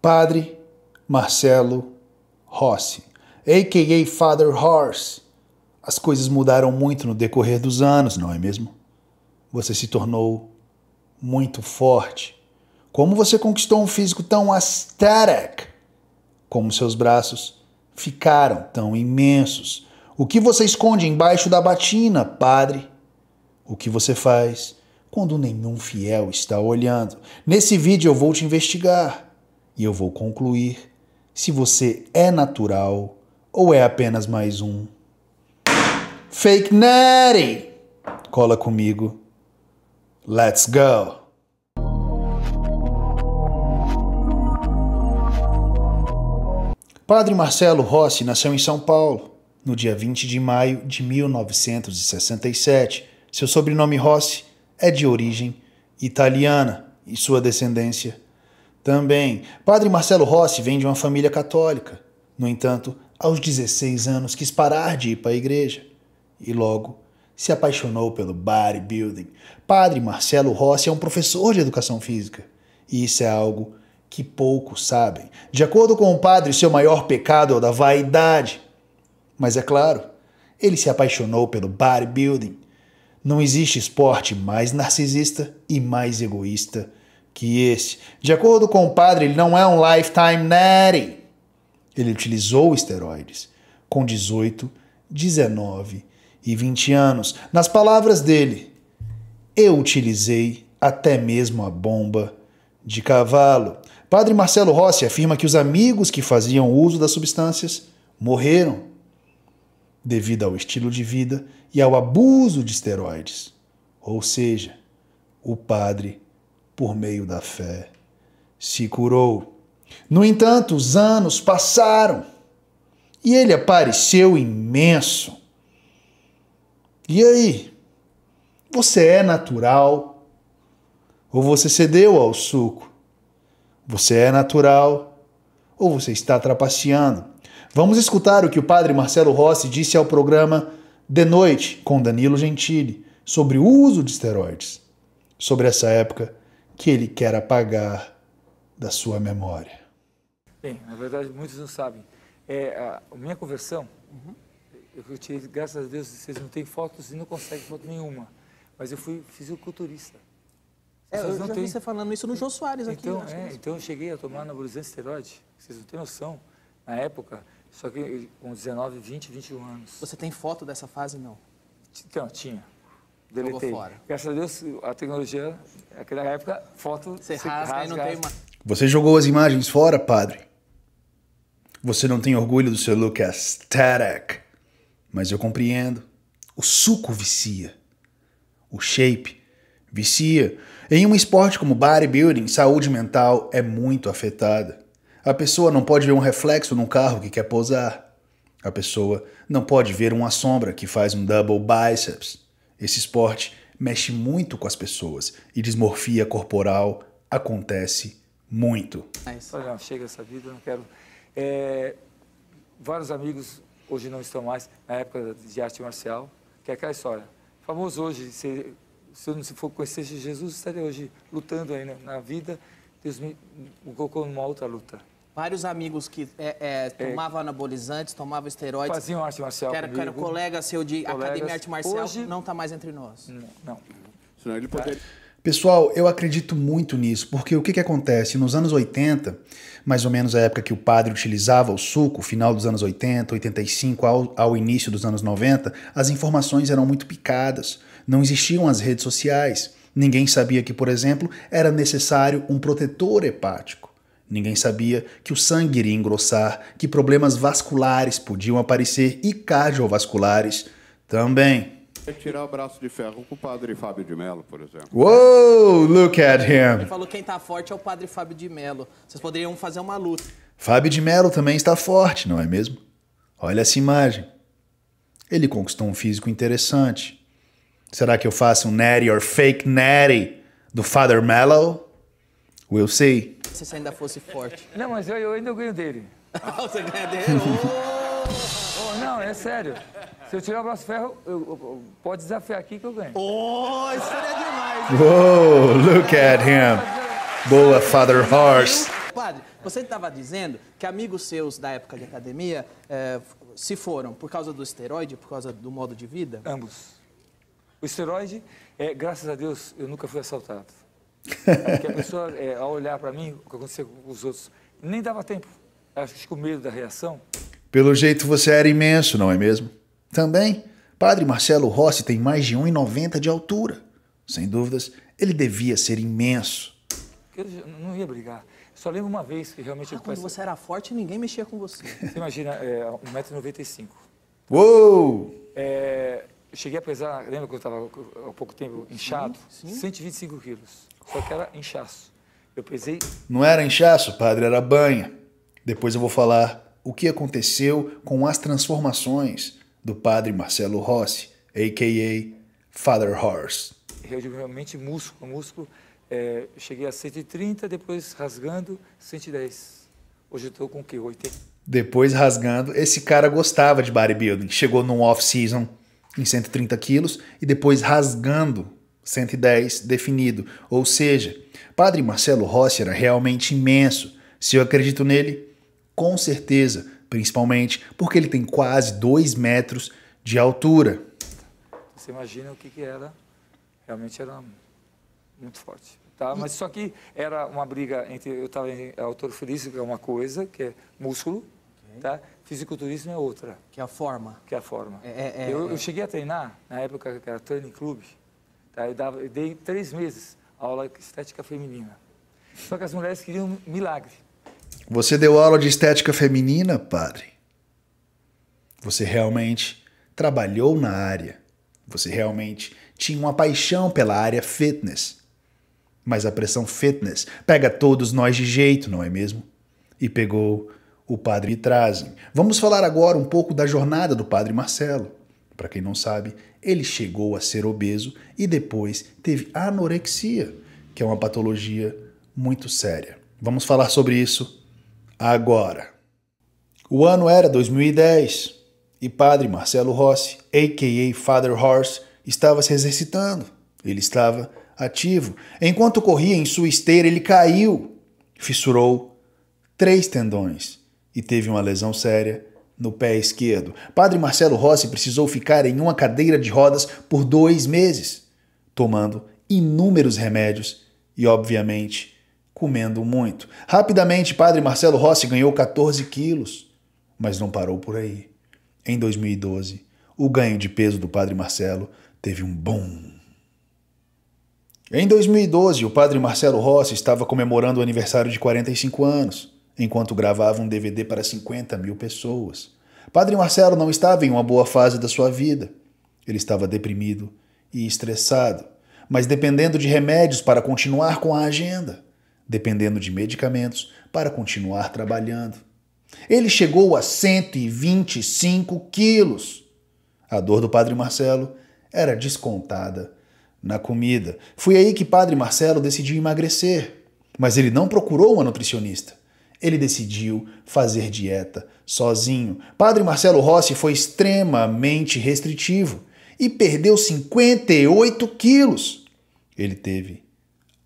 Padre Marcelo Rossi, a.k.a. Father Horse. As coisas mudaram muito no decorrer dos anos, não é mesmo? Você se tornou muito forte. Como você conquistou um físico tão aesthetic? Como seus braços ficaram tão imensos? O que você esconde embaixo da batina, padre? O que você faz quando nenhum fiel está olhando? Nesse vídeo eu vou te investigar. E eu vou concluir se você é natural ou é apenas mais um. Fake Natty! Cola comigo. Let's go! Padre Marcelo Rossi nasceu em São Paulo no dia 20 de maio de 1967. Seu sobrenome Rossi é de origem italiana e sua descendência também, Padre Marcelo Rossi vem de uma família católica. No entanto, aos 16 anos quis parar de ir para a igreja e logo se apaixonou pelo bodybuilding. Padre Marcelo Rossi é um professor de educação física e isso é algo que poucos sabem. De acordo com o padre, seu maior pecado é o da vaidade. Mas é claro, ele se apaixonou pelo bodybuilding. Não existe esporte mais narcisista e mais egoísta que este. De acordo com o padre, ele não é um lifetime natty. Ele utilizou esteroides com 18, 19 e 20 anos. Nas palavras dele, eu utilizei até mesmo a bomba de cavalo. Padre Marcelo Rossi afirma que os amigos que faziam uso das substâncias morreram devido ao estilo de vida e ao abuso de esteroides. Ou seja, o padre por meio da fé. Se curou. No entanto, os anos passaram e ele apareceu imenso. E aí? Você é natural ou você cedeu ao suco? Você é natural ou você está trapaceando? Vamos escutar o que o padre Marcelo Rossi disse ao programa De Noite com Danilo Gentili sobre o uso de esteroides, sobre essa época que ele quer apagar da sua memória? Bem, na verdade, muitos não sabem. É, a minha conversão, uhum. eu tirei, graças a Deus, vocês não têm fotos e não conseguem foto nenhuma. Mas eu fui fisiculturista. É, eu já vi você falando isso no João Soares aqui. Então, é, é então eu cheguei a tomar anabolizante esteroide, vocês não têm noção, na época, só que eh, com 19, 20, 21 anos. Você tem foto dessa fase, não? Então, tinha. Deletei. Graças a Deus, a tecnologia, naquela época, foto Você se rasga, rasga e não tem uma... Você jogou as imagens fora, padre? Você não tem orgulho do seu look aesthetic. Mas eu compreendo. O suco vicia. O shape vicia. Em um esporte como bodybuilding, saúde mental é muito afetada. A pessoa não pode ver um reflexo num carro que quer posar. A pessoa não pode ver uma sombra que faz um double biceps. Esse esporte mexe muito com as pessoas e dismorfia corporal acontece muito. É isso, já chega essa vida, não quero. É, vários amigos hoje não estão mais na época de arte marcial, que é aquela história. Famoso hoje, se, se eu não se for conhecer Jesus, estaria hoje lutando aí na vida, Deus me colocou numa outra luta. Vários amigos que é, é, é, tomavam anabolizantes, tomavam esteroides. Faziam arte marcial. Que era, que era colega seu de colegas, academia arte marcial, hoje... não está mais entre nós. Hum, não. não. Senão é ele poderia. É. Pessoal, eu acredito muito nisso, porque o que, que acontece? Nos anos 80, mais ou menos a época que o padre utilizava o suco, final dos anos 80, 85 ao, ao início dos anos 90, as informações eram muito picadas, não existiam as redes sociais. Ninguém sabia que, por exemplo, era necessário um protetor hepático. Ninguém sabia que o sangue iria engrossar, que problemas vasculares podiam aparecer e cardiovasculares também. É tirar o braço de ferro com o padre Fábio de Mello, por exemplo. Uou, look at him! Ele falou que quem está forte é o padre Fábio de Mello. Vocês poderiam fazer uma luta. Fábio de Mello também está forte, não é mesmo? Olha essa imagem. Ele conquistou um físico interessante. Será que eu faço um natty or fake natty do Father Mello? We'll see se você ainda fosse forte. Não, mas eu, eu ainda ganho dele. Ah, você ganha dele? Oh! oh! não, é sério. Se eu tirar o braço ferro, eu, eu, eu, pode desafiar aqui que eu ganho. Oh, isso é demais. Whoa, oh, look at him. Boa, Father Horse. Padre, você estava dizendo que amigos seus da época de academia é, se foram por causa do esteroide, por causa do modo de vida? Ambos. O esteroide, é, graças a Deus, eu nunca fui assaltado. É porque a pessoa, é, ao olhar para mim, o que aconteceu com os outros, nem dava tempo. Acho que com medo da reação. Pelo jeito você era imenso, não é mesmo? Também, Padre Marcelo Rossi tem mais de 1,90 de altura. Sem dúvidas, ele devia ser imenso. Eu não ia brigar. Só lembro uma vez que realmente... Ah, eu quando você era forte, ninguém mexia com você. Você imagina, é, 1,95m. Uou! É, cheguei a pesar, lembra que eu estava há pouco tempo inchado? Sim, sim. 125 quilos só que era inchaço. Eu pensei. Não era inchaço, padre, era banha. Depois eu vou falar o que aconteceu com as transformações do padre Marcelo Rossi, a.k.a. Father Horse. Eu digo realmente músculo, músculo. É, cheguei a 130, depois rasgando, 110. Hoje eu estou com o quê? 80. Depois rasgando, esse cara gostava de bodybuilding. Chegou num off-season em 130 quilos e depois rasgando 110 definido. Ou seja, Padre Marcelo Rossi era realmente imenso. Se eu acredito nele, com certeza, principalmente porque ele tem quase 2 metros de altura. Você imagina o que, que era? Realmente era muito forte. Tá? Mas só que era uma briga entre. Eu estava em é, autor que é uma coisa, que é músculo, okay. tá? fisiculturismo é outra. Que é a forma. Que é a forma. É, é, é eu, é. eu cheguei a treinar, na época que era training clube, Tá? Eu, dava, eu dei três meses aula de estética feminina. Só que as mulheres queriam um milagre. Você deu aula de estética feminina, padre? Você realmente trabalhou na área. Você realmente tinha uma paixão pela área fitness. Mas a pressão fitness pega todos nós de jeito, não é mesmo? E pegou o padre Trazem. Vamos falar agora um pouco da jornada do padre Marcelo. Para quem não sabe, ele chegou a ser obeso e depois teve anorexia, que é uma patologia muito séria. Vamos falar sobre isso agora. O ano era 2010 e padre Marcelo Rossi, a.k.a. Father Horse, estava se exercitando. Ele estava ativo. Enquanto corria em sua esteira, ele caiu, fissurou três tendões e teve uma lesão séria no pé esquerdo. Padre Marcelo Rossi precisou ficar em uma cadeira de rodas por dois meses, tomando inúmeros remédios e, obviamente, comendo muito. Rapidamente, Padre Marcelo Rossi ganhou 14 quilos, mas não parou por aí. Em 2012, o ganho de peso do Padre Marcelo teve um boom. Em 2012, o Padre Marcelo Rossi estava comemorando o aniversário de 45 anos enquanto gravava um DVD para 50 mil pessoas. Padre Marcelo não estava em uma boa fase da sua vida. Ele estava deprimido e estressado, mas dependendo de remédios para continuar com a agenda, dependendo de medicamentos para continuar trabalhando. Ele chegou a 125 quilos. A dor do Padre Marcelo era descontada na comida. Foi aí que Padre Marcelo decidiu emagrecer, mas ele não procurou uma nutricionista. Ele decidiu fazer dieta sozinho. Padre Marcelo Rossi foi extremamente restritivo e perdeu 58 quilos. Ele teve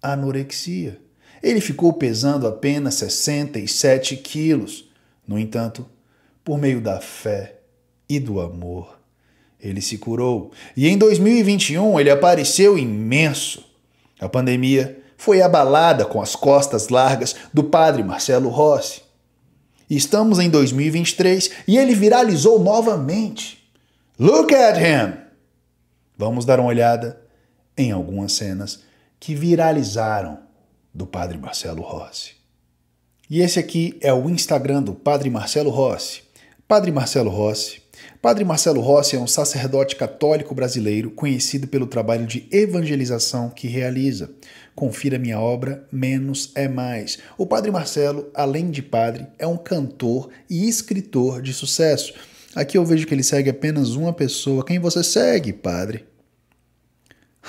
anorexia. Ele ficou pesando apenas 67 quilos. No entanto, por meio da fé e do amor, ele se curou. E em 2021 ele apareceu imenso. A pandemia foi abalada com as costas largas do padre Marcelo Rossi. Estamos em 2023 e ele viralizou novamente. Look at him! Vamos dar uma olhada em algumas cenas que viralizaram do padre Marcelo Rossi. E esse aqui é o Instagram do padre Marcelo Rossi. Padre Marcelo Rossi Padre Marcelo Rossi é um sacerdote católico brasileiro conhecido pelo trabalho de evangelização que realiza. Confira minha obra Menos é Mais. O Padre Marcelo, além de padre, é um cantor e escritor de sucesso. Aqui eu vejo que ele segue apenas uma pessoa. Quem você segue, padre?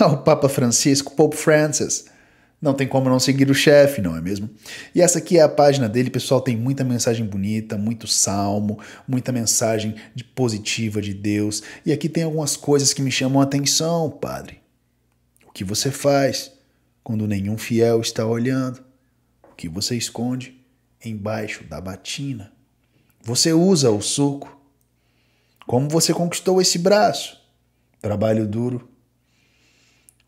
Ah, o Papa Francisco, Pope Francis. Não tem como não seguir o chefe, não é mesmo? E essa aqui é a página dele, pessoal. Tem muita mensagem bonita, muito salmo, muita mensagem de positiva de Deus. E aqui tem algumas coisas que me chamam a atenção, padre. O que você faz quando nenhum fiel está olhando? O que você esconde embaixo da batina? Você usa o suco? Como você conquistou esse braço? Trabalho duro.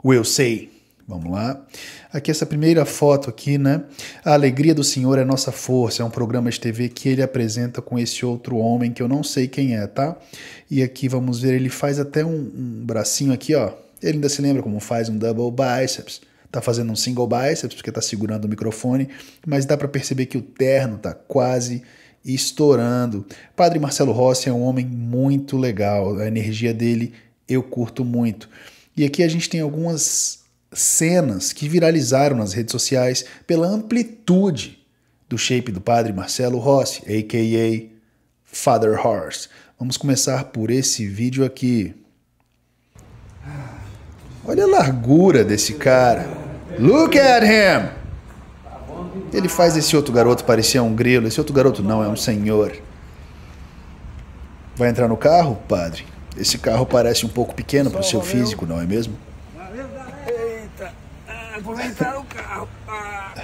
O eu sei Vamos lá. Aqui essa primeira foto aqui, né? A alegria do Senhor é nossa força. É um programa de TV que ele apresenta com esse outro homem que eu não sei quem é, tá? E aqui vamos ver, ele faz até um, um bracinho aqui, ó. Ele ainda se lembra como faz um double biceps. Tá fazendo um single biceps porque tá segurando o microfone, mas dá para perceber que o terno tá quase estourando. Padre Marcelo Rossi é um homem muito legal. A energia dele eu curto muito. E aqui a gente tem algumas cenas que viralizaram nas redes sociais pela amplitude do shape do padre Marcelo Rossi, a.k.a. Father Horse. Vamos começar por esse vídeo aqui. Olha a largura desse cara. Look at him! Ele faz esse outro garoto parecer um grilo. Esse outro garoto não, é um senhor. Vai entrar no carro, padre? Esse carro parece um pouco pequeno para o seu físico, não é mesmo? carro. Ah.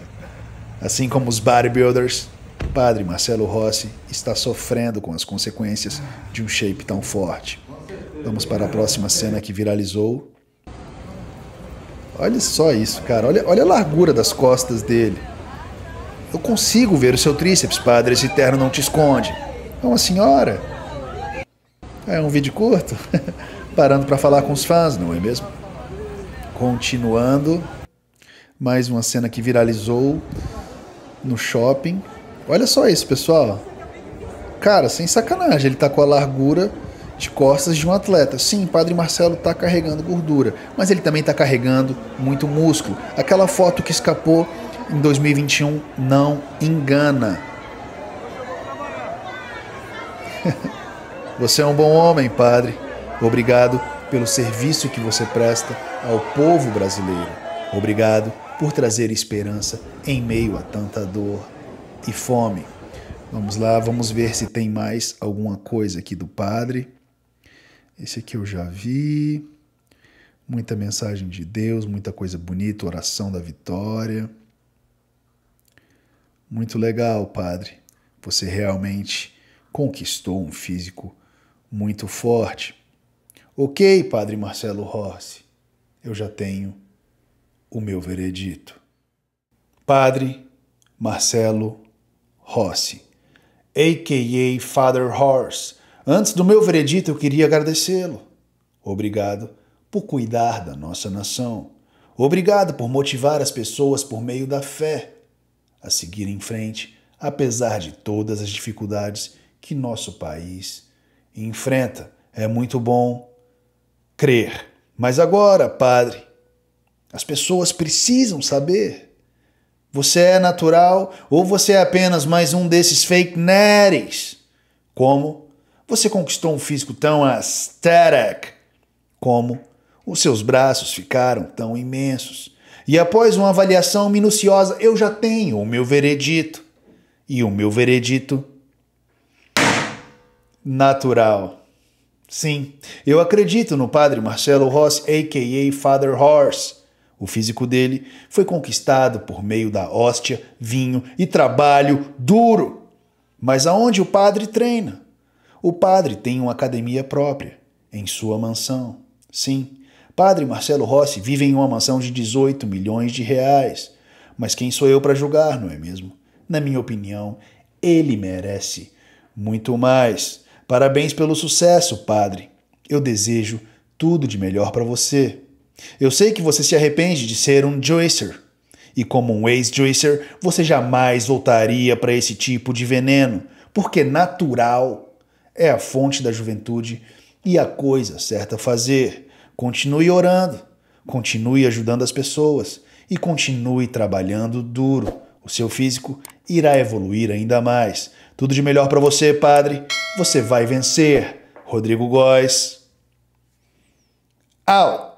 assim como os bodybuilders, o padre Marcelo Rossi está sofrendo com as consequências de um shape tão forte. Vamos para a próxima cena que viralizou. Olha só isso, cara. Olha, olha a largura das costas dele. Eu consigo ver o seu tríceps, padre. Esse terno não te esconde. É uma senhora. É um vídeo curto, parando para falar com os fãs, não é mesmo? Continuando, mais uma cena que viralizou no shopping. Olha só isso, pessoal. Cara, sem sacanagem, ele tá com a largura de costas de um atleta. Sim, Padre Marcelo tá carregando gordura, mas ele também tá carregando muito músculo. Aquela foto que escapou em 2021 não engana. Você é um bom homem, padre. Obrigado pelo serviço que você presta ao povo brasileiro. Obrigado por trazer esperança em meio a tanta dor e fome. Vamos lá, vamos ver se tem mais alguma coisa aqui do padre. Esse aqui eu já vi. Muita mensagem de Deus, muita coisa bonita, oração da vitória. Muito legal, padre. Você realmente conquistou um físico muito forte. Ok, Padre Marcelo Rossi, eu já tenho o meu veredito. Padre Marcelo Rossi, a.k.a. Father Horse, antes do meu veredito eu queria agradecê-lo. Obrigado por cuidar da nossa nação. Obrigado por motivar as pessoas por meio da fé a seguir em frente, apesar de todas as dificuldades que nosso país enfrenta. É muito bom crer. Mas agora, padre, as pessoas precisam saber. Você é natural ou você é apenas mais um desses fake nerds? Como você conquistou um físico tão aesthetic? Como os seus braços ficaram tão imensos? E após uma avaliação minuciosa, eu já tenho o meu veredito. E o meu veredito natural. Sim, eu acredito no padre Marcelo Ross, a.k.a. Father Horse. O físico dele foi conquistado por meio da hóstia, vinho e trabalho duro. Mas aonde o padre treina? O padre tem uma academia própria, em sua mansão. Sim, padre Marcelo Rossi vive em uma mansão de 18 milhões de reais. Mas quem sou eu para julgar, não é mesmo? Na minha opinião, ele merece muito mais. Parabéns pelo sucesso, padre. Eu desejo tudo de melhor para você. Eu sei que você se arrepende de ser um Joycer. E como um ex-Joycer, você jamais voltaria para esse tipo de veneno, porque natural é a fonte da juventude e a coisa certa a fazer. Continue orando, continue ajudando as pessoas e continue trabalhando duro o seu físico irá evoluir ainda mais. Tudo de melhor para você, padre. Você vai vencer. Rodrigo Góes. Out.